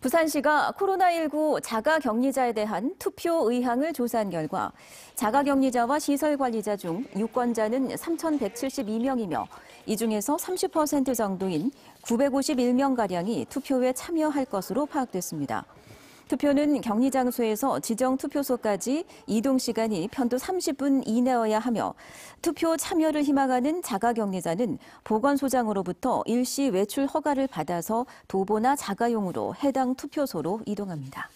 부산시가 코로나19 자가격리자에 대한 투표 의향을 조사한 결과 자가격리자와 시설관리자 중 유권자는 3,172명이며 이 중에서 30% 정도인 951명가량이 투표에 참여할 것으로 파악됐습니다. 투표는 격리 장소에서 지정 투표소까지 이동 시간이 편도 30분 이내여야 하며 투표 참여를 희망하는 자가 격리자는 보건소장으로부터 일시 외출 허가를 받아서 도보나 자가용으로 해당 투표소로 이동합니다.